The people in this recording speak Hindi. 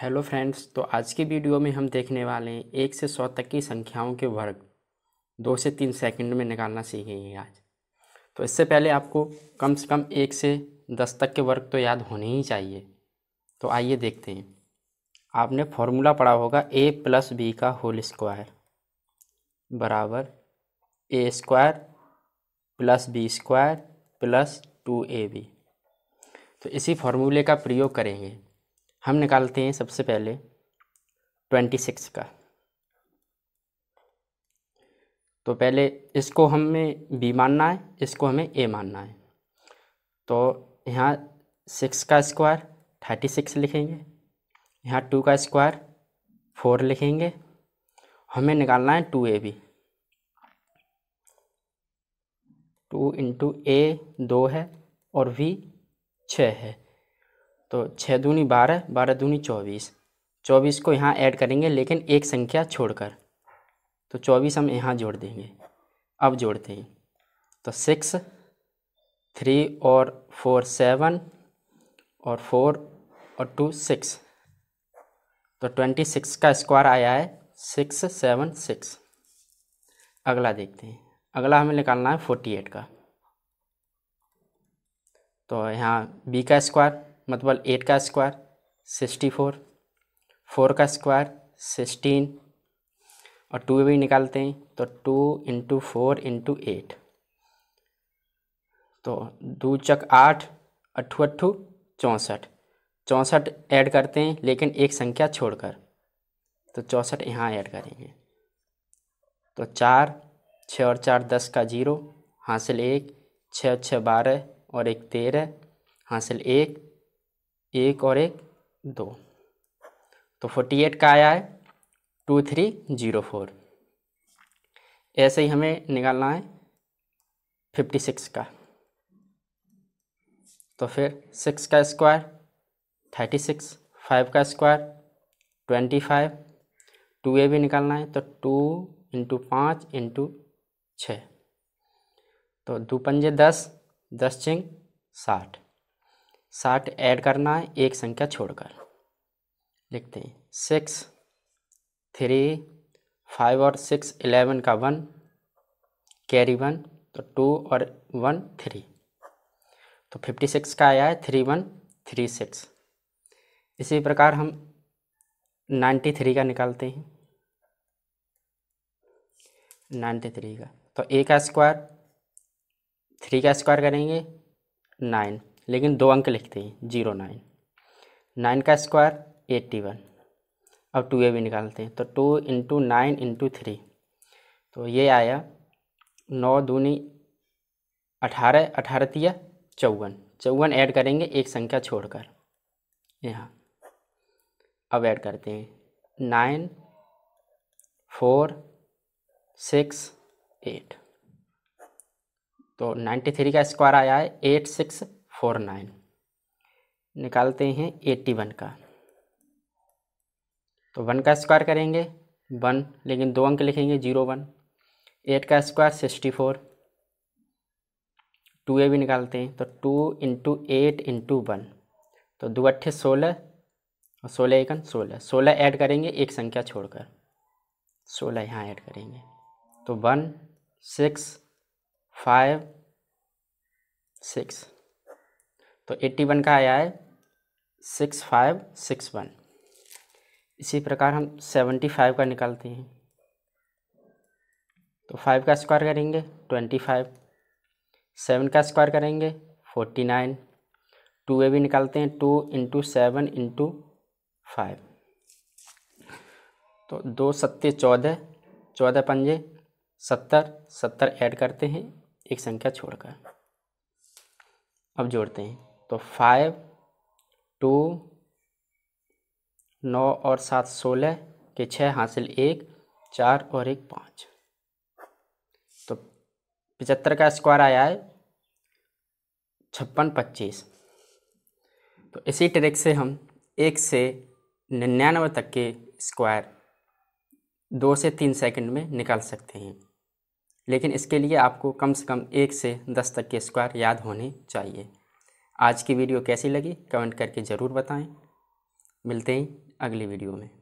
हेलो फ्रेंड्स तो आज की वीडियो में हम देखने वाले हैं एक से सौ तक की संख्याओं के वर्ग दो से तीन सेकंड में निकालना सीखेंगे आज तो इससे पहले आपको कम से कम एक से दस तक के वर्ग तो याद होने ही चाहिए तो आइए देखते हैं आपने फॉर्मूला पढ़ा होगा ए प्लस बी का होल स्क्वायर बराबर A square plus B square plus two A B तो इसी फॉर्मूले का प्रयोग करेंगे हम निकालते हैं सबसे पहले ट्वेंटी सिक्स का तो पहले इसको हमें बी मानना है इसको हमें ए मानना है तो यहाँ सिक्स का स्क्वायर थर्टी सिक्स लिखेंगे यहाँ टू का स्क्वायर फोर लिखेंगे हमें निकालना है two A B two into A दो है और वी छः है तो छः दूनी बारह बारह दूनी चौबीस चौबीस को यहाँ ऐड करेंगे लेकिन एक संख्या छोड़कर तो चौबीस हम यहाँ जोड़ देंगे अब जोड़ते हैं तो सिक्स थ्री और फोर सेवन और फोर और टू सिक्स तो ट्वेंटी सिक्स का स्क्वायर आया है सिक्स सेवन सिक्स अगला देखते हैं अगला हमें निकालना है फोर्टी एट का तो यहाँ बी का स्क्वायर मतलब एट का स्क्वायर सिक्सटी फोर फोर का स्क्वायर सिक्सटीन और टू भी निकालते हैं तो two into four into eight तो दो चक आठ अट्ठू अट्ठू चौंसठ चौंसठ ऐड करते हैं लेकिन एक संख्या छोड़कर तो चौंसठ यहाँ ऐड करेंगे तो चार छः और चार दस का जीरो हासिल एक छः और छः बारह और एक तेरह हासिल एक एक और एक दो तो फोर्टी एट का आया है टू थ्री जीरो फोर ऐसे ही हमें निकालना है फिफ्टी सिक्स का तो फिर सिक्स का स्क्वायर थर्टी सिक्स फाइव का square twenty five two A भी निकालना है तो टू इंटू पाँच इंटू छः तो दो पंजे दस दस चिंग साठ साठ ऐड करना है एक संख्या छोड़कर लिखते हैं सिक्स थ्री फाइव और सिक्स इलेवन का वन कैरी वन तो टू और वन थ्री तो फिफ्टी सिक्स का आया है थ्री वन थ्री सिक्स इसी प्रकार हम नाइन्टी थ्री का निकालते हैं नाइन्टी थ्री का तो ए का स्क्वायर थ्री का स्क्वायर करेंगे नाइन लेकिन दो अंक लिखते हैं जीरो नाइन नाइन का स्क्वायर एट्टी वन अब टू ए भी निकालते हैं तो two into nine into three तो ये आया नौ दूनी अठारह अठारह तिया चौवन चौवन ऐड करेंगे एक संख्या छोड़कर यहाँ अब ऐड करते हैं नाइन फोर सिक्स एट तो नाइन्टी थ्री का स्क्वायर आया है एट सिक्स फोर नाइन निकालते हैं एट्टी वन का तो वन का स्क्वायर करेंगे वन लेकिन दो अंक लिखेंगे जीरो वन एट का square sixty four two A भी निकालते हैं तो two into eight into one तो दो अट्ठे सोलह और सोलह एकन सोलह सोलह ऐड करेंगे एक संख्या छोड़कर सोलह यहाँ ऐड करेंगे तो वन सिक्स फाइव सिक्स तो एट्टी वन का आया है सिक्स फाइव सिक्स वन इसी प्रकार हम सेवेंटी फाइव का निकालते हैं तो फाइव का स्क्वायर करेंगे ट्वेंटी फाइव सेवन का स्क्वायर करेंगे फोर्टी नाइन टू ए भी निकालते हैं two into seven into five तो दो सत्ते चौदह चौदह पंजे सत्तर सत्तर ऐड करते हैं एक संख्या छोड़कर अब जोड़ते हैं तो फाइव टू नौ और सात सोलह के छः हासिल एक चार और एक पाँच तो पचहत्तर का स्क्वायर आया है छप्पन पच्चीस तो इसी ट्रिक से हम एक से निन्यानवे तक के स्क्वायर दो से तीन सेकंड में निकाल सकते हैं लेकिन इसके लिए आपको कम से कम एक से दस तक के स्क्वायर याद होने चाहिए आज की वीडियो कैसी लगी कमेंट करके ज़रूर बताएं मिलते हैं अगली वीडियो में